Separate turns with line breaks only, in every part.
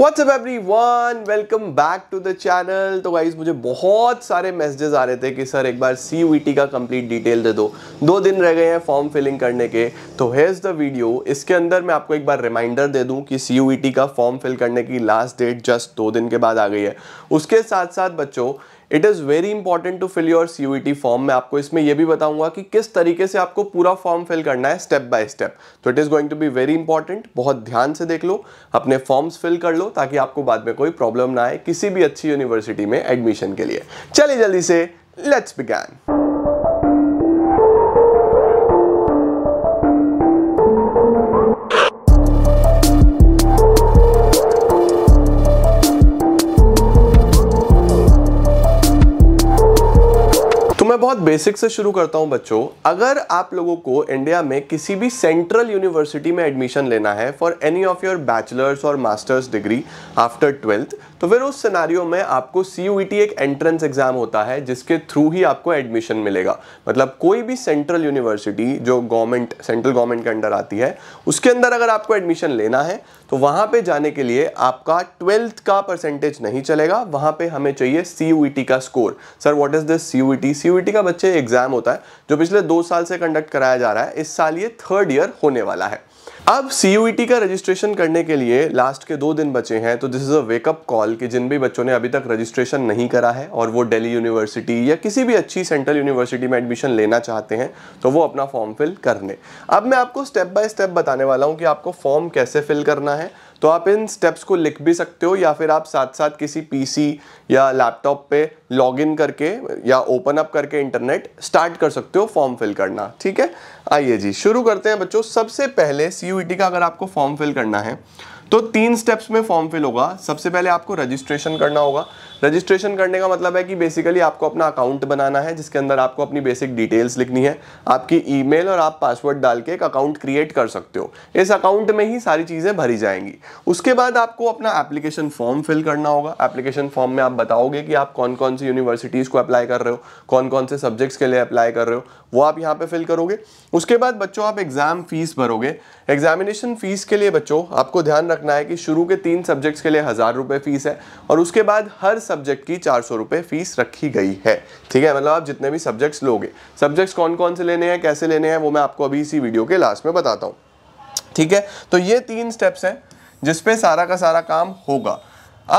What's up everyone? Welcome back to the channel. तो guys मुझे बहुत सारे मैसेजेस आ रहे थे कि सर एक बार सी यू टी का कंप्लीट डिटेल दे दो दो दिन रह गए हैं फॉर्म फिलिंग करने के तो हेज द वीडियो इसके अंदर मैं आपको एक बार रिमाइंडर दे दूं कि सी यू टी का फॉर्म फिल करने की लास्ट डेट जस्ट दो दिन के बाद आ गई है उसके साथ साथ बच्चों it is very important to fill your C U form मैं आपको इसमें यह भी बताऊंगा कि किस तरीके से आपको पूरा फॉर्म फिल करना है स्टेप बाय स्टेप तो it is going to be very important बहुत ध्यान से देख लो अपने फॉर्म्स फिल कर लो ताकि आपको बाद में कोई प्रॉब्लम ना आए किसी भी अच्छी यूनिवर्सिटी में एडमिशन के लिए चलिए जल्दी से लेट्स बिगैन मैं बहुत बेसिक से शुरू करता हूं बच्चों अगर आप लोगों को इंडिया में किसी भी सेंट्रल यूनिवर्सिटी में एडमिशन लेना है for any of your bachelors और मास्टर्स डिग्री आफ्टर ट्वेल्थ तो फिर उस सिनारियो में आपको सी e एक एंट्रेंस एग्ज़ाम होता है जिसके थ्रू ही आपको एडमिशन मिलेगा मतलब कोई भी सेंट्रल यूनिवर्सिटी जो गवर्नमेंट सेंट्रल गवर्नमेंट के अंडर आती है उसके अंदर अगर आपको एडमिशन लेना है तो वहाँ पे जाने के लिए आपका ट्वेल्थ का परसेंटेज नहीं चलेगा वहाँ पे हमें चाहिए सी e का score sir what is this C U T का बच्चे एग्ज़ाम होता है जो पिछले दो साल से कंडक्ट कराया जा रहा है इस साल ये थर्ड ईयर होने वाला है अब सी e का रजिस्ट्रेशन करने के लिए लास्ट के दो दिन बचे हैं तो this is a wake up call कि जिन भी बच्चों ने अभी तक रजिस्ट्रेशन नहीं करा है और वो दिल्ली यूनिवर्सिटी या किसी भी अच्छी सेंट्रल यूनिवर्सिटी में एडमिशन लेना चाहते हैं तो वो अपना फॉर्म फिल कर लें अब मैं आपको स्टेप बाय स्टेप बताने वाला हूँ कि आपको फॉर्म कैसे फिल करना है तो आप इन स्टेप्स को लिख भी सकते हो या फिर आप साथ साथ किसी पीसी या लैपटॉप पे लॉगिन करके या ओपन अप करके इंटरनेट स्टार्ट कर सकते हो फॉर्म फिल करना ठीक है आइए जी शुरू करते हैं बच्चों सबसे पहले सी e का अगर आपको फॉर्म फिल करना है तो तीन स्टेप्स में फॉर्म फिल होगा सबसे पहले आपको रजिस्ट्रेशन करना होगा रजिस्ट्रेशन करने का मतलब है कि बेसिकली आपको अपना अकाउंट बनाना है जिसके अंदर आपको अपनी बेसिक डिटेल्स लिखनी है आपकी ईमेल और आप पासवर्ड डाल के एक अकाउंट क्रिएट कर सकते हो इस अकाउंट में ही सारी चीज़ें भरी जाएंगी उसके बाद आपको अपना एप्लीकेशन फॉर्म फिल करना होगा एप्लीकेशन फॉर्म में आप बताओगे कि आप कौन कौन सी यूनिवर्सिटीज़ को अप्लाई कर रहे हो कौन कौन से सब्जेक्ट्स के लिए अप्लाई कर रहे हो वो आप यहाँ पे फिल करोगे उसके बाद बच्चों आप एग्ज़ाम फीस भरोगे एग्जामिनेशन फीस के लिए बच्चों आपको ध्यान रखना है कि शुरू के तीन सब्जेक्ट्स के लिए हज़ार रुपये फीस है और उसके बाद हर सब्जेक्ट की चार सौ रुपये फीस रखी गई है ठीक है मतलब आप जितने भी सब्जेक्ट्स लोगे सब्जेक्ट्स कौन कौन से लेने हैं कैसे लेने हैं वो मैं आपको अभी इसी वीडियो के लास्ट में बताता हूँ ठीक है तो ये तीन स्टेप्स हैं जिसपे सारा का सारा काम होगा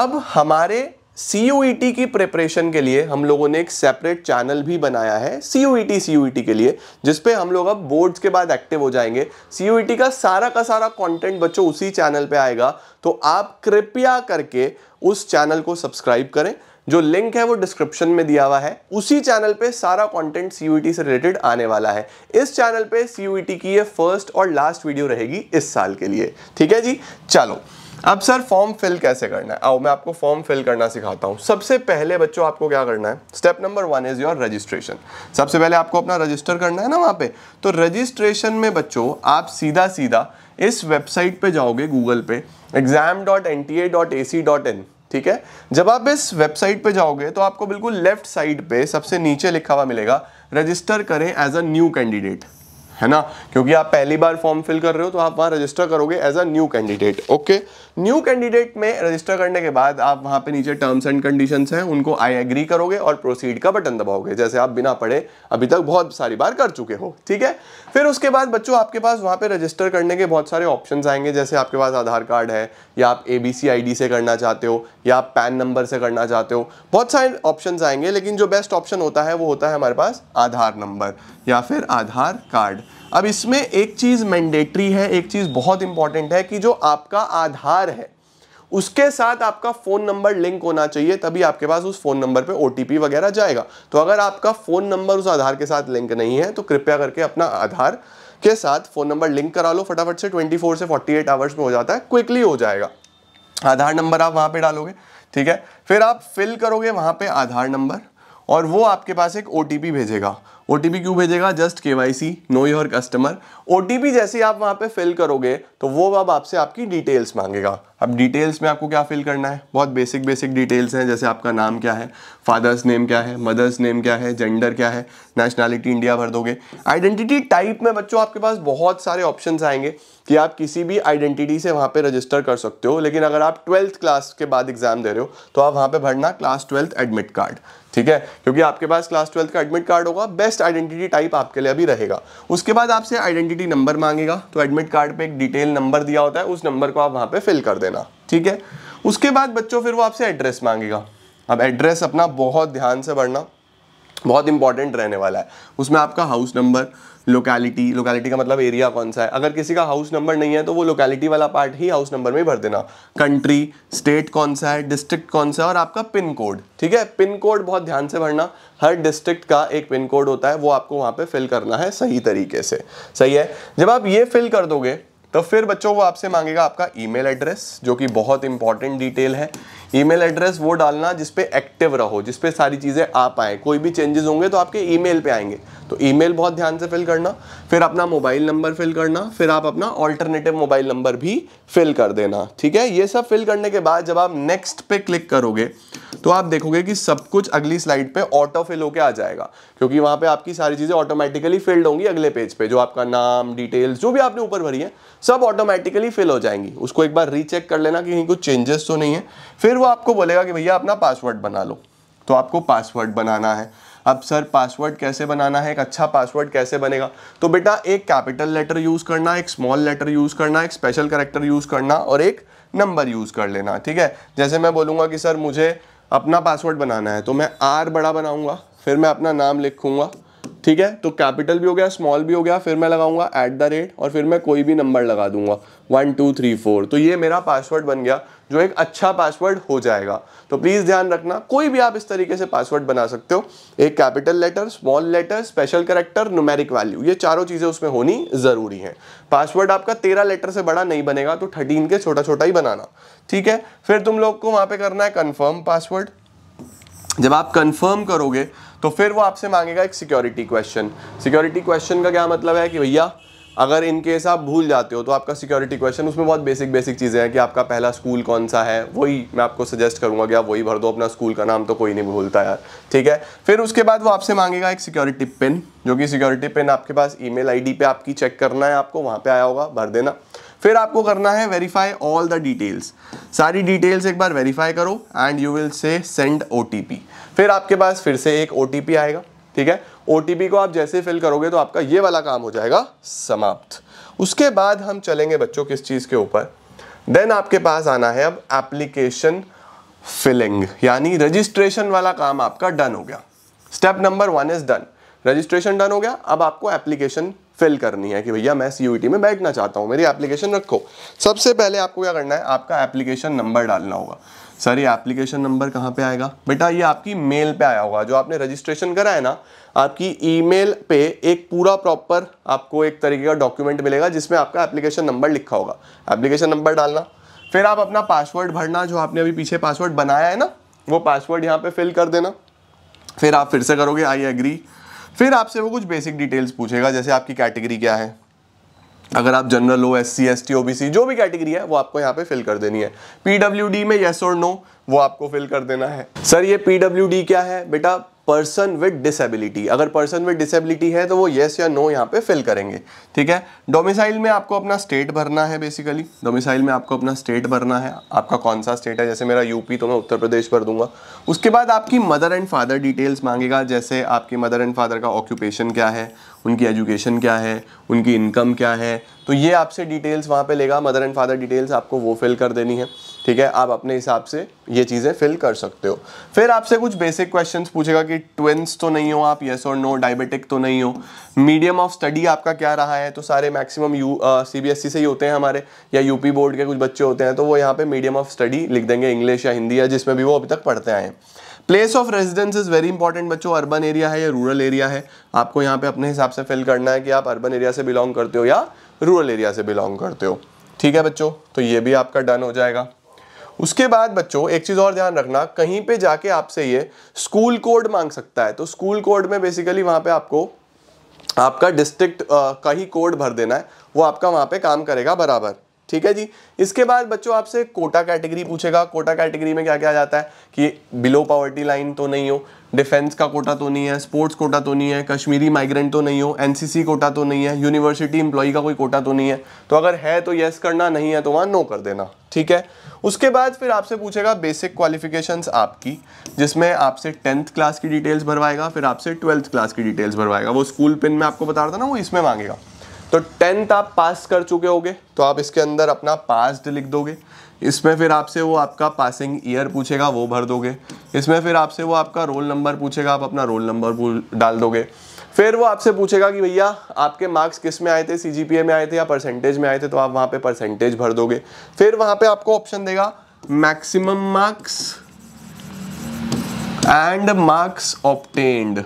अब हमारे सी e की प्रिपरेशन के लिए हम लोगों ने एक सेपरेट चैनल भी बनाया है सी e CUET के लिए जिसपे हम लोग अब बोर्ड्स के बाद एक्टिव हो जाएंगे CUET का सारा का सारा कंटेंट बच्चों उसी चैनल पे आएगा तो आप कृपया करके उस चैनल को सब्सक्राइब करें जो लिंक है वो डिस्क्रिप्शन में दिया हुआ है उसी चैनल पे सारा कंटेंट सी e से रिलेटेड आने वाला है इस चैनल पे सी की ये फर्स्ट और लास्ट वीडियो रहेगी इस साल के लिए ठीक है जी चलो अब सर फॉर्म फिल कैसे करना है आओ मैं आपको फॉर्म फिल करना सिखाता हूँ सबसे पहले बच्चों आपको क्या करना है step number one is your registration सबसे पहले आपको अपना रजिस्टर करना है ना वहाँ पे तो रजिस्ट्रेशन में बच्चों आप सीधा सीधा इस वेबसाइट पे जाओगे गूगल पे exam dot N T A dot A C dot in ठीक है जब आप इस वेबसाइट पे जाओगे तो आपको बिल्कुल लेफ्ट साइड पे सबसे नीचे लिखा हुआ मिलेगा रजिस्टर करें एज अ न्यू कैंडिडेट है ना क्योंकि आप पहली बार फॉर्म फिल कर रहे हो तो आप वहाँ रजिस्टर करोगे as a new candidate okay new candidate में रजिस्टर करने के बाद आप वहाँ पे नीचे टर्म्स एंड कंडीशन हैं उनको आई एग्री करोगे और प्रोसीड का बटन दबाओगे जैसे आप बिना पढ़े अभी तक बहुत सारी बार कर चुके हो ठीक है फिर उसके बाद बच्चों आपके पास वहाँ पे रजिस्टर करने के बहुत सारे ऑप्शन आएंगे जैसे आपके पास आधार कार्ड है या आप A B C I D से करना चाहते हो या आप पैन नंबर से करना चाहते हो बहुत सारे ऑप्शन आएंगे लेकिन जो बेस्ट ऑप्शन होता है वो होता है हमारे पास आधार नंबर या फिर आधार कार्ड अब इसमें एक चीज़ मैंडेटरी है एक चीज़ बहुत इंपॉर्टेंट है कि जो आपका आधार है उसके साथ आपका फ़ोन नंबर लिंक होना चाहिए तभी आपके पास उस फ़ोन नंबर पे ओ वगैरह जाएगा तो अगर आपका फ़ोन नंबर उस आधार के साथ लिंक नहीं है तो कृपया करके अपना आधार के साथ फ़ोन नंबर लिंक करा लो फटाफट से 24 से 48 एट आवर्स में हो जाता है क्विकली हो जाएगा आधार नंबर आप वहां पे डालोगे ठीक है फिर आप फिल करोगे वहां पर आधार नंबर और वो आपके पास एक ओ भेजेगा ओ क्यों भेजेगा just K Y C know your customer ओ जैसे आप वहाँ पे फिल करोगे तो वो अब आपसे आपकी डिटेल्स मांगेगा अब डिटेल्स में आपको क्या फिल करना है बहुत बेसिक बेसिक डिटेल्स हैं जैसे आपका नाम क्या है फादर्स नेम क्या है मदर्स नेम क्या है जेंडर क्या है नेशनैलिटी इंडिया भर दोगे आइडेंटिटी टाइप में बच्चों आपके पास बहुत सारे ऑप्शन आएंगे कि आप किसी भी आइडेंटिटी से वहाँ पर रजिस्टर कर सकते हो लेकिन अगर आप ट्वेल्थ क्लास के बाद एग्जाम दे रहे हो तो आप वहाँ पर भरना क्लास ट्वेल्थ एडमिट कार्ड ठीक है क्योंकि आपके पास क्लास ट्वेल्थ का एडमिट कार्ड होगा बेस्ट नेक्स्ट आइडेंटिटी टाइप आपके लिए अभी रहेगा उसके बाद आपसे आइडेंटिटी नंबर मांगेगा तो एडमिट कार्ड पे एक डिटेल नंबर दिया होता है उस नंबर को आप वहाँ पे फिल कर देना ठीक है उसके बाद बच्चों फिर वो आपसे एड्रेस मांगेगा अब एड्रेस अपना बहुत ध्यान से पढ़ना बहुत इंपॉर्टेंट रहने वाला है उसमें आपका हाउस नंबर लोकेलिटी लोकेलिटी का मतलब एरिया कौन सा है अगर किसी का हाउस नंबर नहीं है तो वो लोकेलिटी वाला पार्ट ही हाउस नंबर में भर देना कंट्री स्टेट कौन सा है डिस्ट्रिक्ट कौन सा है और आपका पिन कोड ठीक है पिन कोड बहुत ध्यान से भरना हर डिस्ट्रिक्ट का एक पिन कोड होता है वो आपको वहाँ पे फिल करना है सही तरीके से सही है जब आप ये फिल कर दोगे तो फिर बच्चों वो आपसे मांगेगा आपका ईमेल एड्रेस जो कि बहुत इंपॉर्टेंट डिटेल है ईमेल एड्रेस वो डालना जिसपे एक्टिव रहो जिसपे सारी चीज़ें आप आए कोई भी चेंजेस होंगे तो आपके ईमेल पे आएंगे तो ईमेल बहुत ध्यान से फिल करना फिर अपना मोबाइल नंबर फिल करना फिर आप अपना ऑल्टरनेटिव मोबाइल नंबर भी फिल कर देना ठीक है ये सब फिल करने के बाद जब आप नेक्स्ट पे क्लिक करोगे तो आप देखोगे कि सब कुछ अगली स्लाइड पे ऑटो फिल होके आ जाएगा क्योंकि वहां पे आपकी सारी चीज़ें ऑटोमेटिकली फिल्ड होंगी अगले पेज पे जो आपका नाम डिटेल्स जो भी आपने ऊपर भरी है सब ऑटोमेटिकली फिल हो जाएंगी उसको एक बार रीचेक कर लेना कि कहीं कुछ चेंजेस तो नहीं है फिर वो आपको बोलेगा कि भैया अपना पासवर्ड बना लो तो आपको पासवर्ड बनाना है अब सर पासवर्ड कैसे बनाना है एक अच्छा पासवर्ड कैसे बनेगा तो बेटा एक कैपिटल लेटर यूज़ करना एक स्मॉल लेटर यूज़ करना एक स्पेशल करेक्टर यूज़ करना और एक नंबर यूज़ कर लेना ठीक है जैसे मैं बोलूँगा कि सर मुझे अपना पासवर्ड बनाना है तो मैं आर बड़ा बनाऊँगा फिर मैं अपना नाम लिखूँगा ठीक है तो कैपिटल भी हो गया स्मॉल भी हो गया फिर मैं लगाऊंगा एट द रेट और फिर मैं कोई भी नंबर लगा दूंगा वन टू थ्री फोर तो ये मेरा पासवर्ड बन गया जो एक अच्छा पासवर्ड हो जाएगा तो प्लीज़ ध्यान रखना कोई भी आप इस तरीके से पासवर्ड बना सकते हो एक capital letter small letter special character numeric value ये चारों चीज़ें उसमें होनी ज़रूरी है पासवर्ड आपका तेरह लेटर से बड़ा नहीं बनेगा तो थर्टीन के छोटा छोटा ही बनाना ठीक है फिर तुम लोग को वहाँ पर करना है कन्फर्म पासवर्ड जब आप कंफर्म करोगे तो फिर वो आपसे मांगेगा एक सिक्योरिटी क्वेश्चन सिक्योरिटी क्वेश्चन का क्या मतलब है कि भैया अगर इन केस आप भूल जाते हो तो आपका सिक्योरिटी क्वेश्चन उसमें बहुत बेसिक बेसिक चीज़ें हैं कि आपका पहला स्कूल कौन सा है वही मैं आपको सजेस्ट करूंगा कि आप वही भर दो अपना स्कूल का नाम तो कोई नहीं भूलता यार ठीक है फिर उसके बाद वो आपसे मांगेगा एक सिक्योरिटी पिन जो कि सिक्योरिटी पिन आपके पास ई मेल आपकी चेक करना है आपको वहाँ पर आया होगा भर देना फिर आपको करना है वेरीफाई ऑल द डिटेल्स सारी डिटेल्स एक बार वेरीफाई करो and you will say send O फिर आपके पास फिर से एक ओ आएगा ठीक है ओ को आप जैसे फिल करोगे तो आपका ये वाला काम हो जाएगा समाप्त उसके बाद हम चलेंगे बच्चों किस चीज़ के ऊपर देन आपके पास आना है अब एप्लीकेशन फिलिंग यानी रजिस्ट्रेशन वाला काम आपका डन हो गया step number one is done registration done हो गया अब आपको एप्लीकेशन फिल करनी है कि भैया मैं सी में बैठना चाहता हूँ मेरी एप्लीकेशन रखो सबसे पहले आपको क्या करना है आपका एप्लीकेशन नंबर डालना होगा सर ये एप्लीकेशन नंबर कहाँ पे आएगा बेटा ये आपकी मेल पे आया होगा जो आपने रजिस्ट्रेशन करा है ना आपकी ईमेल पे एक पूरा प्रॉपर आपको एक तरीके का डॉक्यूमेंट मिलेगा जिसमें आपका एप्लीकेशन नंबर लिखा होगा एप्लीकेशन नंबर डालना फिर आप अपना पासवर्ड भरना जो आपने अभी पीछे पासवर्ड बनाया है ना वो पासवर्ड यहाँ पे फिल कर देना फिर आप फिर से करोगे आई एग्री फिर आपसे वो कुछ बेसिक डिटेल्स पूछेगा जैसे आपकी कैटेगरी क्या है अगर आप जनरल हो S C S T O B C जो भी कैटेगरी है वो आपको यहाँ पे फिल कर देनी है पीडब्ल्यू डी में येस और नो वो आपको फिल कर देना है सर ये पीडब्ल्यू डी क्या है बेटा पर्सन विद डिसेबिलिटी अगर पर्सन विद डिसेबिलिटी है तो वो येस yes या नो no यहाँ पे फिल करेंगे ठीक है डोमिसाइल में आपको अपना स्टेट भरना है बेसिकली डोमिसाइल में आपको अपना स्टेट भरना है आपका कौन सा स्टेट है जैसे मेरा यूपी तो मैं उत्तर प्रदेश भर दूंगा उसके बाद आपकी मदर एंड फादर डिटेल्स मांगेगा जैसे आपकी मदर एंड फादर का ऑक्यूपेशन क्या है उनकी एजुकेशन क्या है उनकी इनकम क्या है तो ये आपसे डिटेल्स वहाँ पर लेगा मदर एंड फादर डिटेल्स आपको वो फिल कर देनी है ठीक है आप अपने हिसाब से ये चीज़ें फिल कर सकते हो फिर आपसे कुछ बेसिक क्वेश्चन पूछेगा कि ट्विंस तो नहीं हो आप येस और नो डायबिटिक तो नहीं हो मीडियम ऑफ स्टडी आपका क्या रहा है तो सारे maximum U C B S E से ही होते हैं हमारे या यूपी बोर्ड के कुछ बच्चे होते हैं तो वो यहाँ पे मीडियम ऑफ स्टडी लिख देंगे इंग्लिश या हिंदी या जिसमें भी वो अभी तक पढ़ते आए हैं place of residence is very important बच्चों अर्बन एरिया है या रूरल एरिया है आपको यहाँ पे अपने हिसाब से फिल करना है कि आप अर्बन एरिया से बिलोंग करते हो या रूरल एरिया से बिलोंग करते हो ठीक है बच्चों तो ये भी आपका डन हो जाएगा उसके बाद बच्चों एक चीज़ और ध्यान रखना कहीं पे जाके आपसे ये स्कूल कोड मांग सकता है तो स्कूल कोड में बेसिकली वहाँ पे आपको आपका डिस्ट्रिक्ट का ही कोड भर देना है वो आपका वहाँ पे काम करेगा बराबर ठीक है जी इसके बाद बच्चों आपसे कोटा कैटेगरी पूछेगा कोटा कैटेगरी में क्या क्या जाता है कि बिलो पॉवर्टी लाइन तो नहीं हो डिफेंस का कोटा तो नहीं है स्पोर्ट्स कोटा तो नहीं है कश्मीरी माइग्रेंट तो नहीं हो एनसीसी कोटा तो नहीं है यूनिवर्सिटी एम्प्लॉई का कोई कोटा तो नहीं है तो अगर है तो येस करना नहीं है तो वहाँ नो कर देना ठीक है उसके बाद फिर आपसे पूछेगा बेसिक क्वालिफिकेशंस आपकी जिसमें आपसे टेंथ क्लास की डिटेल्स भरवाएगा फिर आपसे ट्वेल्थ क्लास की डिटेल्स भरवाएगा वो स्कूल पिन में आपको बता रहा था ना वो इसमें मांगेगा तो टेंथ आप पास कर चुके होगे तो आप इसके अंदर अपना पास लिख दोगे इसमें फिर आपसे वो आपका पासिंग ईयर पूछेगा वो भर दोगे इसमें फिर आपसे वो आपका रोल नंबर पूछेगा आप अपना रोल नंबर डाल दोगे फिर वो आपसे पूछेगा कि भैया आपके मार्क्स किस में आए थे सी में आए थे या परसेंटेज में आए थे तो आप वहाँ पे परसेंटेज भर दोगे फिर वहाँ पे आपको ऑप्शन देगा maximum marks and marks obtained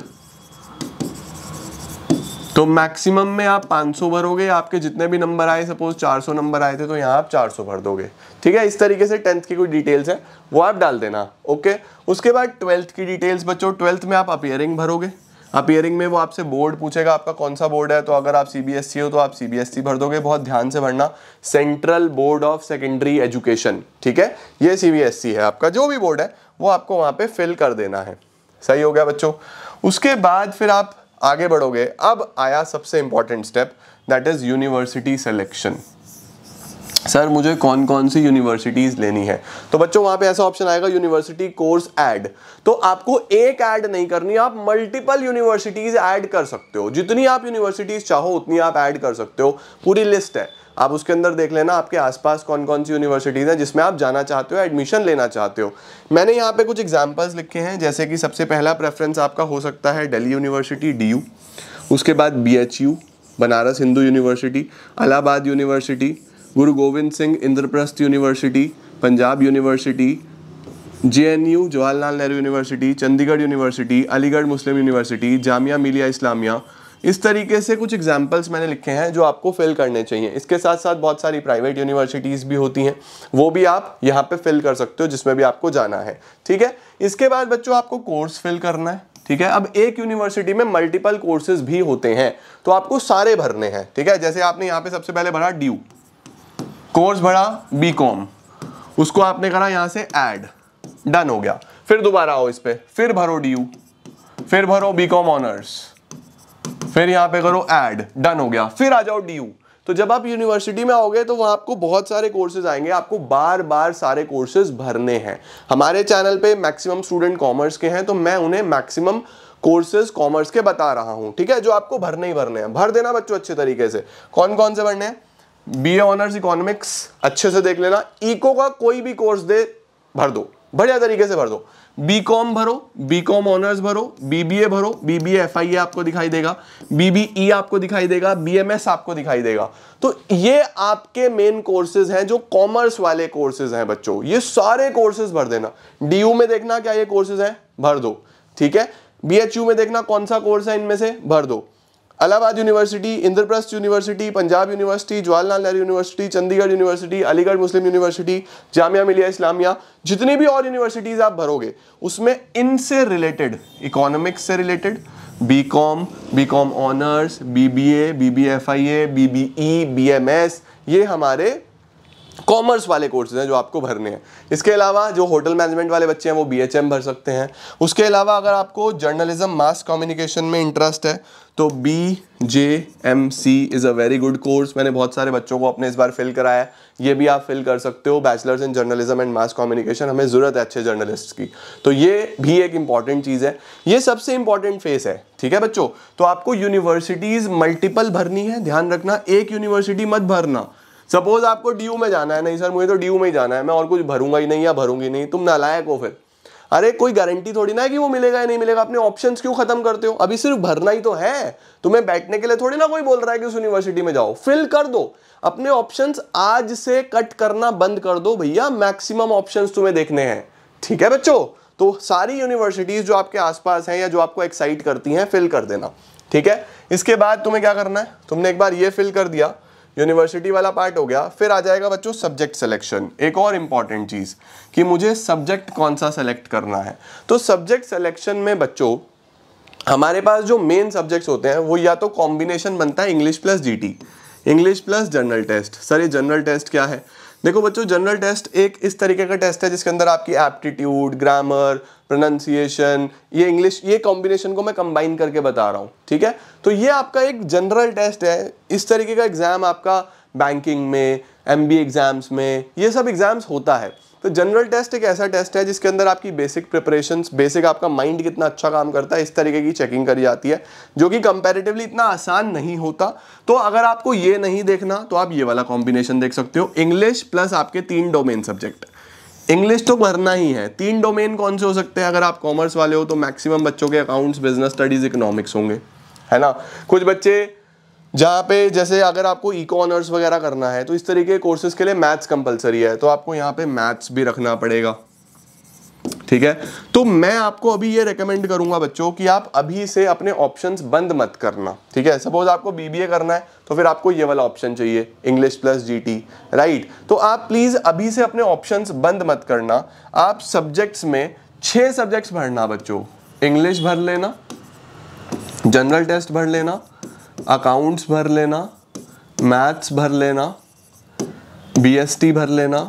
तो मैक्सिमम में आप 500 भरोगे आपके जितने भी नंबर आए सपोज 400 नंबर आए थे तो यहाँ आप 400 भर दोगे ठीक है इस तरीके से टेंथ की कोई डिटेल्स है वो आप डाल देना ओके उसके बाद ट्वेल्थ की डिटेल्स बच्चों ट्वेल्थ में आप अपियरिंग भरोगे अपियरिंग में वो आपसे बोर्ड पूछेगा आपका कौन सा बोर्ड है तो अगर आप सी e हो तो आप सी e भर दोगे बहुत ध्यान से भरना central board of secondary education ठीक है ये सी e है आपका जो भी बोर्ड है वो आपको वहाँ पर फिल कर देना है सही हो गया बच्चों उसके बाद फिर आप आगे बढ़ोगे अब आया सबसे important step that is university selection sir मुझे कौन कौन सी यूनिवर्सिटीज़ लेनी है तो बच्चों वहाँ पे ऐसा ऑप्शन आएगा यूनिवर्सिटी कोर्स ऐड तो आपको एक ऐड नहीं करनी आप मल्टीपल यूनिवर्सिटीज़ ऐड कर सकते हो जितनी आप यूनिवर्सिटीज़ चाहो उतनी आप ऐड कर सकते हो पूरी लिस्ट है आप उसके अंदर देख लेना आपके आसपास कौन कौन सी यूनिवर्सिटीज़ हैं जिसमें आप जाना चाहते हो एडमिशन लेना चाहते हो मैंने यहाँ पे कुछ एग्जाम्पल्स लिखे हैं जैसे कि सबसे पहला प्रेफरेंस आपका हो सकता है दिल्ली यूनिवर्सिटी डी उसके बाद B Banaras Hindu university Allahabad university Guru Gobind Singh Indraprastha university Punjab university U Jawaharlal Nehru university Chandigarh university Aligarh Muslim university Jamia Millia Islamia इस तरीके से कुछ एग्जाम्पल्स मैंने लिखे हैं जो आपको फिल करने चाहिए इसके साथ साथ बहुत सारी प्राइवेट यूनिवर्सिटीज़ भी होती हैं वो भी आप यहाँ पे फिल कर सकते हो जिसमें भी आपको जाना है ठीक है इसके बाद बच्चों आपको कोर्स फिल करना है ठीक है अब एक यूनिवर्सिटी में मल्टीपल कोर्सेज भी होते हैं तो आपको सारे भरने हैं ठीक है जैसे आपने यहाँ पे सबसे पहले भरा ड्यू कोर्स बढ़ा बी कॉम उसको आपने करा यहाँ से एड डन हो गया फिर दोबारा आओ इस पर फिर भरो डी यू फिर भरो बी कॉम ऑनर्स फिर यहाँ पे करो एड डन हो गया फिर आ जाओ डी यू तो जब आप यूनिवर्सिटी में आओगे तो वहां आपको बहुत सारे कोर्सेज आएंगे आपको बार बार सारे कोर्सेज भरने हैं हमारे चैनल पे मैक्सिमम स्टूडेंट कॉमर्स के हैं तो मैं उन्हें मैक्सिमम कोर्सेज कॉमर्स के बता रहा हूं ठीक है जो आपको भरने ही भरने हैं भर देना बच्चों अच्छे तरीके से कौन कौन से भरने हैं बी ऑनर्स इकोनॉमिक्स अच्छे से देख लेना इको का कोई भी कोर्स दे भर दो बढ़िया तरीके से भर दो बी कॉम भरो बी कॉम ऑनर्स भरो बीबीए भरो बी एफ आई ए आपको दिखाई देगा बीबीई e आपको दिखाई देगा बी एम एस आपको दिखाई देगा तो ये आपके मेन कोर्सेज हैं जो कॉमर्स वाले कोर्सेज हैं बच्चों ये सारे कोर्सेज भर देना डी यू में देखना क्या ये कोर्सेज हैं भर दो ठीक है बी एच यू में देखना कौन सा कोर्स है इनमें से भर दो Allahabad university Indraprastha university Punjab university Jawaharlal Nehru university Chandigarh university Aligarh Muslim university Jamia Millia Islamia जितनी भी और यूनिवर्सिटीज़ आप भरोगे उसमें इनसे रिलेटेड इकोनॉमिक्स से related B com B com honours B B A B B F I A B B E B M S ये हमारे कॉमर्स वाले कोर्सेज हैं जो आपको भरने हैं इसके अलावा जो होटल मैनेजमेंट वाले बच्चे हैं वो बी भर सकते हैं उसके अलावा अगर आपको जर्नलिज्म मास कम्युनिकेशन में इंटरेस्ट है तो B J M C is a very good course मैंने बहुत सारे बच्चों को अपने इस बार फिल कराया है ये भी आप फिल कर सकते हो bachelors in journalism and mass communication हमें ज़रूरत है अच्छे जर्नलिस्ट की तो ये भी एक इंपॉर्टेंट चीज़ है ये सबसे इंपॉर्टेंट फेस है ठीक है बच्चों तो आपको यूनिवर्सिटीज़ मल्टीपल भरनी है ध्यान रखना एक यूनिवर्सिटी मत भरना सपोज आपको डी में जाना है नहीं सर मुझे तो डी में ही जाना है मैं और कुछ भरूंगा ही नहीं या भरूंगी नहीं तुम नालायक हो फिर अरे कोई गारंटी थोड़ी ना है कि वो मिलेगा या नहीं मिलेगा अपने ऑप्शंस क्यों खत्म करते हो अभी सिर्फ भरना ही तो है तुम्हें बैठने के लिए थोड़ी ना कोई बोल रहा है कि उस यूनिवर्सिटी में जाओ फिल कर दो अपने ऑप्शंस आज से कट करना बंद कर दो भैया मैक्सिमम ऑप्शंस तुम्हें देखने हैं ठीक है बच्चों तो सारी यूनिवर्सिटीज जो आपके आसपास हैं या जो आपको एक्साइट करती हैं फिल कर देना ठीक है इसके बाद तुम्हें क्या करना है तुमने एक बार ये फिल कर दिया यूनिवर्सिटी वाला पार्ट हो गया फिर आ जाएगा बच्चों सब्जेक्ट सिलेक्शन एक और इम्पॉर्टेंट चीज़ कि मुझे सब्जेक्ट कौन सा सेलेक्ट करना है तो सब्जेक्ट सिलेक्शन में बच्चों हमारे पास जो मेन सब्जेक्ट्स होते हैं वो या तो कॉम्बिनेशन बनता है English plus G English plus general test sir ये जनरल टेस्ट क्या है देखो बच्चों जनरल टेस्ट एक इस तरीके का टेस्ट है जिसके अंदर आपकी एप्टीट्यूड ग्रामर प्रोनाउंसिएशन ये इंग्लिश ये कॉम्बिनेशन को मैं कंबाइन करके बता रहा हूँ ठीक है तो ये आपका एक जनरल टेस्ट है इस तरीके का एग्ज़ाम आपका बैंकिंग में एम एग्ज़ाम्स में ये सब एग्ज़ाम्स होता है तो जनरल टेस्ट एक ऐसा टेस्ट है जिसके अंदर आपकी बेसिक प्रिपरेशन बेसिक आपका माइंड कितना अच्छा काम करता है इस तरीके की चेकिंग करी जाती है जो कि कंपेरेटिवली इतना आसान नहीं होता तो अगर आपको ये नहीं देखना तो आप ये वाला कॉम्बिनेशन देख सकते हो इंग्लिश प्लस आपके तीन डोमेन सब्जेक्ट इंग्लिश तो भरना ही है तीन डोमेन कौन से हो सकते हैं अगर आप कॉमर्स वाले हो तो मैक्सिमम बच्चों के अकाउंट्स बिजनेस स्टडीज इकोनॉमिक्स होंगे है ना कुछ बच्चे जहाँ पे जैसे अगर आपको ई ऑनर्स वगैरह करना है तो इस तरीके के कोर्सेज के लिए मैथ्स कंपलसरी है तो आपको यहाँ पे मैथ्स भी रखना पड़ेगा ठीक है तो मैं आपको अभी ये रेकमेंड करूंगा बच्चों कि आप अभी से अपने ऑप्शंस बंद मत करना ठीक है सपोज आपको बीबीए करना है तो फिर आपको ये वाला ऑप्शन चाहिए इंग्लिश प्लस जीटी राइट तो आप प्लीज़ अभी से अपने ऑप्शंस बंद मत करना आप सब्जेक्ट्स में छह सब्जेक्ट्स भरना बच्चों इंग्लिश भर लेना जनरल टेस्ट भर लेना अकाउंट्स भर लेना मैथ्स भर लेना बीएसटी भर लेना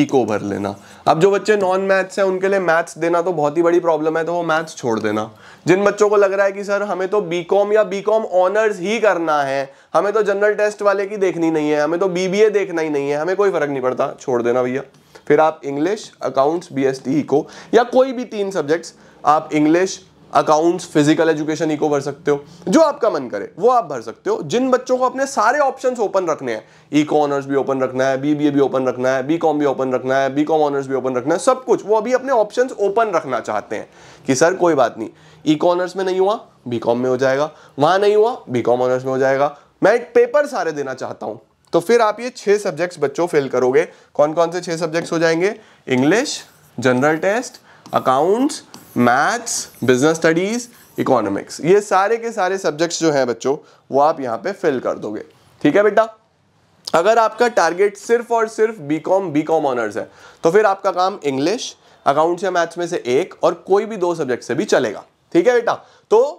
इको भर लेना अब जो बच्चे नॉन मैथ्स हैं उनके लिए मैथ्स देना तो बहुत ही बड़ी प्रॉब्लम है तो वो मैथ्स छोड़ देना जिन बच्चों को लग रहा है कि सर हमें तो बीकॉम या बीकॉम ऑनर्स ही करना है हमें तो जनरल टेस्ट वाले की देखनी नहीं है हमें तो बीबीए देखना ही नहीं है हमें कोई फर्क नहीं पड़ता छोड़ देना भैया फिर आप इंग्लिश अकाउंट्स बीएसटी इको या कोई भी तीन सब्जेक्ट्स आप English accounts physical education eco भर सकते हो जो आपका मन करे वो आप भर सकते हो जिन बच्चों को अपने सारे ऑप्शंस ओपन रखने हैं ई ऑनर्स भी ओपन रखना है बीबीए भी ओपन रखना है बीकॉम भी ओपन रखना है बीकॉम ऑनर्स भी ओपन रखना है सब कुछ वो अभी अपने ऑप्शन ओपन रखना चाहते हैं कि सर कोई बात नहीं ई ऑनर्स में नहीं हुआ बी में हो जाएगा वहाँ नहीं हुआ कॉम ऑनर्स में हो जाएगा मैं एक पेपर सारे देना चाहता हूँ तो फिर आप ये छः सब्जेक्ट्स बच्चों फेल करोगे कौन कौन से छः सब्जेक्ट्स हो जाएंगे English general test accounts maths business studies economics ये सारे के सारे सब्जेक्ट्स जो हैं बच्चों वो आप यहाँ पे फिल कर दोगे ठीक है बेटा अगर आपका टारगेट सिर्फ और सिर्फ B com B com honours है तो फिर आपका काम इंग्लिश अकाउंट्स या मैथ्स में से एक और कोई भी दो सब्जेक्ट से भी चलेगा ठीक है बेटा तो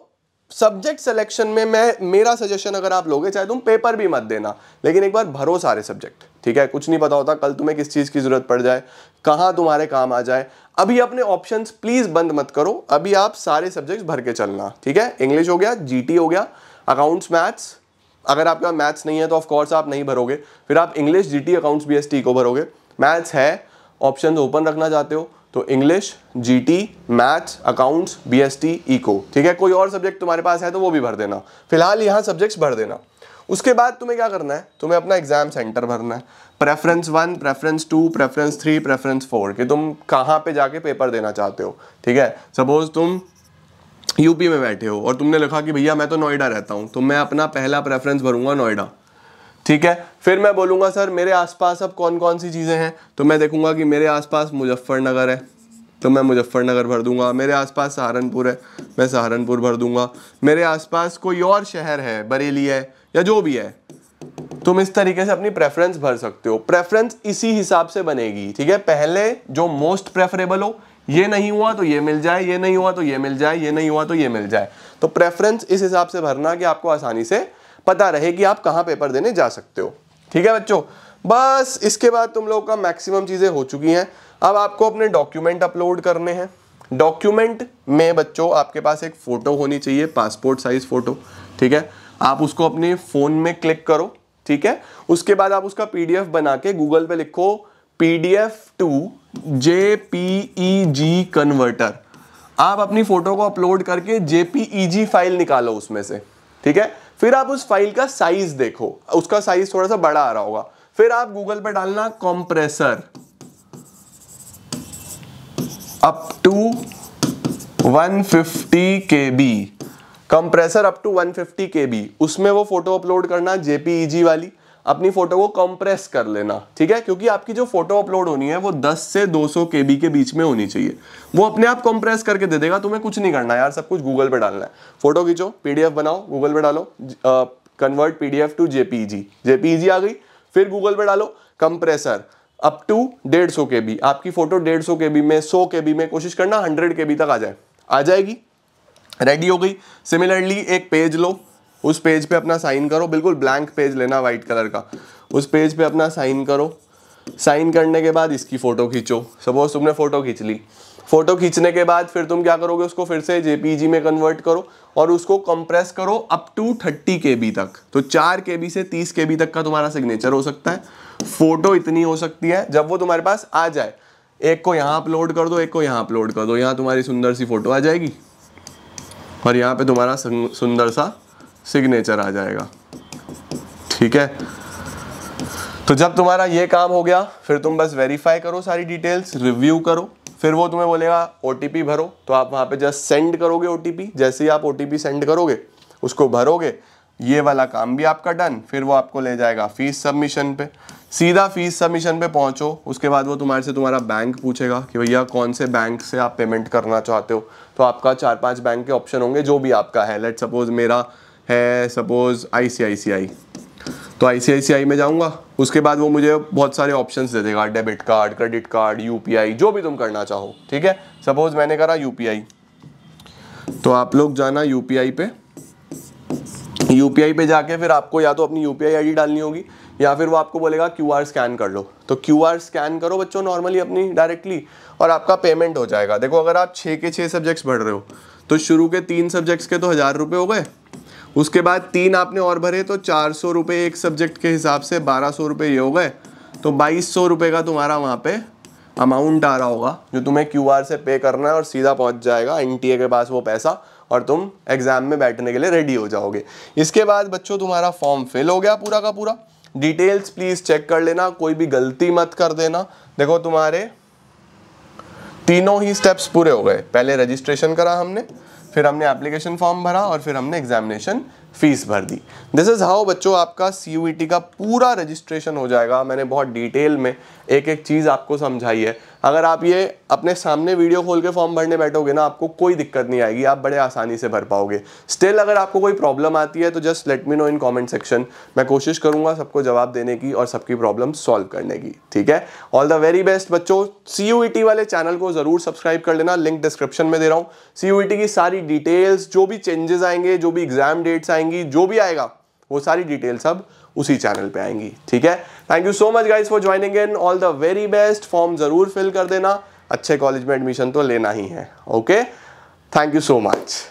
सब्जेक्ट सिलेक्शन में मैं मेरा सजेशन अगर आप लोगे चाहे तुम पेपर भी मत देना लेकिन एक बार भरो सारे सब्जेक्ट ठीक है कुछ नहीं पता होता कल तुम्हें किस चीज़ की ज़रूरत पड़ जाए कहाँ तुम्हारे काम आ जाए अभी अपने ऑप्शंस प्लीज़ बंद मत करो अभी आप सारे सब्जेक्ट्स भर के चलना ठीक है इंग्लिश हो गया जीटी हो गया अकाउंट्स मैथ्स अगर आपके पास मैथ्स नहीं है तो ऑफकोर्स आप नहीं भरोगे फिर आप इंग्लिश जीटी अकाउंट्स बीएसटी को भरोगे मैथ्स है ऑप्शन ओपन रखना चाहते हो तो English G T maths accounts BST eco ठीक है कोई और सब्जेक्ट तुम्हारे पास है तो वो भी भर देना फिलहाल यहाँ सब्जेक्ट्स भर देना उसके बाद तुम्हें क्या करना है तुम्हें अपना एग्जाम सेंटर भरना है preference one preference two preference three preference four कि तुम कहाँ पे जाके पेपर देना चाहते हो ठीक है सपोज तुम यूपी में बैठे हो और तुमने लिखा कि भैया मैं तो नोएडा रहता हूँ तो मैं अपना पहला प्रेफरेंस भरूंगा नोएडा ठीक है फिर मैं बोलूँगा सर मेरे आसपास अब कौन कौन सी चीज़ें हैं तो मैं देखूँगा कि मेरे आसपास मुजफ्फरनगर है तो मैं मुजफ्फरनगर भर दूंगा मेरे आसपास सहारनपुर है मैं सहारनपुर भर दूंगा मेरे आसपास कोई और शहर है बरेली है या जो भी है तुम इस तरीके से अपनी प्रेफरेंस भर सकते हो प्रेफरेंस इसी हिसाब से बनेगी ठीक है पहले जो मोस्ट प्रेफरेबल हो ये नहीं हुआ तो ये मिल जाए ये नहीं हुआ तो ये मिल जाए ये नहीं हुआ तो ये मिल जाए तो प्रेफरेंस इस हिसाब से भरना कि आपको आसानी से पता रहे कि आप कहाँ पेपर देने जा सकते हो ठीक है बच्चों बस इसके बाद तुम लोग का मैक्सिमम चीज़ें हो चुकी हैं अब आपको अपने डॉक्यूमेंट अपलोड करने हैं डॉक्यूमेंट में बच्चों आपके पास एक फ़ोटो होनी चाहिए पासपोर्ट साइज़ फ़ोटो ठीक है आप उसको अपने फ़ोन में क्लिक करो ठीक है उसके बाद आप उसका पीडीएफ बना के गूगल पे लिखो P D F to J P E G converter आप अपनी फ़ोटो को अपलोड करके जे जी फाइल निकालो उसमें से ठीक है फिर आप उस फाइल का साइज़ देखो उसका साइज़ थोड़ा सा बड़ा आ रहा होगा फिर आप गूगल पर डालना compressor up to 150 KB compressor up to 150 KB उसमें वो फोटो अपलोड करना जेपीईजी e वाली अपनी फोटो को कंप्रेस कर लेना ठीक है क्योंकि आपकी जो फोटो अपलोड होनी है वो 10 से 200 के के बीच में होनी चाहिए वो अपने आप कंप्रेस करके दे देगा तुम्हें कुछ नहीं करना यार सब कुछ गूगल पे डालना है फोटो खींचो पीडीएफ बनाओ गूगल पे डालो convert PDF to JPG JPG आ गई फिर गूगल पे डालो कंप्रेसर अप टू डेढ़ सौ के बी आपकी फोटो डेढ़ सौ के बी में सौ के बी में कोशिश करना हंड्रेड के बी तक आ जाए आ जाएगी रेडी हो गई सिमिलरली एक पेज लो उस पेज पे अपना साइन करो बिल्कुल ब्लैंक पेज लेना वाइट कलर का उस पेज पे अपना साइन करो साइन करने के बाद इसकी फ़ोटो खींचो सपोज तुमने फ़ोटो खींच ली फोटो खींचने के बाद फिर तुम क्या करोगे उसको फिर से जेपीजी में कन्वर्ट करो और उसको कंप्रेस करो अप टू थर्टी के तक तो चार के से तीस के तक का तुम्हारा सिग्नेचर हो सकता है फोटो इतनी हो सकती है जब वो तुम्हारे पास आ जाए एक को यहाँ अपलोड कर दो एक को यहाँ अपलोड कर दो यहाँ तुम्हारी सुंदर सी फोटो आ जाएगी और यहाँ पे तुम्हारा सुंदर सा सिग्नेचर आ जाएगा ठीक है तो जब तुम्हारा ये काम हो गया फिर तुम बस वेरीफाई करो सारी डिटेल्स रिव्यू करो फिर वो तुम्हें बोलेगा ओ भरो तो आप वहाँ पे जस्ट सेंड करोगे ओ जैसे ही आप ओ सेंड करोगे उसको भरोगे ये वाला काम भी आपका डन फिर वो आपको ले जाएगा फीस सबमिशन पे सीधा फीस सबमिशन पे पहुंचो उसके बाद वो तुम्हारे से तुम्हारा बैंक पूछेगा कि भैया कौन से बैंक से आप पेमेंट करना चाहते हो तो आपका चार पांच बैंक के ऑप्शन होंगे जो भी आपका है लेट सपोज मेरा है सपोज आई तो आईसीआईसीआई में जाऊंगा उसके बाद वो मुझे बहुत सारे ऑप्शंस दे देगा debit card credit card UPI जो भी तुम करना चाहो ठीक है सपोज मैंने करा यूपीआई तो आप लोग जाना यूपीआई पे यूपीआई पे जाके फिर आपको या तो अपनी यूपीआई आईडी डालनी होगी या फिर वो आपको बोलेगा क्यूआर स्कैन कर लो तो क्यूआर स्कैन करो बच्चों नॉर्मली अपनी डायरेक्टली और आपका पेमेंट हो जाएगा देखो अगर आप छः के छः सब्जेक्ट्स पढ़ रहे हो तो शुरू के तीन सब्जेक्ट्स के तो हज़ार रुपये हो गए उसके बाद तीन आपने और भरे तो चार सौ रुपये एक सब्जेक्ट के हिसाब से बारह सौ रुपये ये हो गए तो बाईस सौ रुपये का तुम्हारा वहाँ पे अमाउंट आ रहा होगा जो तुम्हें क्यू से पे करना है और सीधा पहुँच जाएगा एन के पास वो पैसा और तुम एग्ज़ाम में बैठने के लिए रेडी हो जाओगे इसके बाद बच्चों तुम्हारा फॉर्म फिल हो गया पूरा का पूरा डिटेल्स प्लीज़ चेक कर लेना कोई भी गलती मत कर देना देखो तुम्हारे तीनों ही स्टेप्स पूरे हो गए पहले रजिस्ट्रेशन करा हमने फिर हमने एप्लीकेशन फॉर्म भरा और फिर हमने एग्जामिनेशन फीस भर दी दिस इज़ हाउ बच्चों आपका सी e का पूरा रजिस्ट्रेशन हो जाएगा मैंने बहुत डिटेल में एक एक चीज़ आपको समझाई है अगर आप ये अपने सामने वीडियो खोल के फॉर्म भरने बैठोगे ना आपको कोई दिक्कत नहीं आएगी आप बड़े आसानी से भर पाओगे स्टिल अगर आपको कोई प्रॉब्लम आती है तो just let me know in comment section मैं कोशिश करूंगा सबको जवाब देने की और सबकी प्रॉब्लम सॉल्व करने की ठीक है ऑल द वेरी बेस्ट बच्चों सी e वाले चैनल को ज़रूर सब्सक्राइब कर लेना लिंक डिस्क्रिप्शन में दे रहा हूँ सी e की सारी डिटेल्स जो भी चेंजेस आएंगे जो भी एग्जाम डेट्स आएंगी जो भी आएगा वो सारी डिटेल्स अब उसी चैनल पे आएंगी ठीक है thank you so much guys for joining in all the very best form ज़रूर फिल कर देना अच्छे कॉलेज में एडमिशन तो लेना ही है okay thank you so much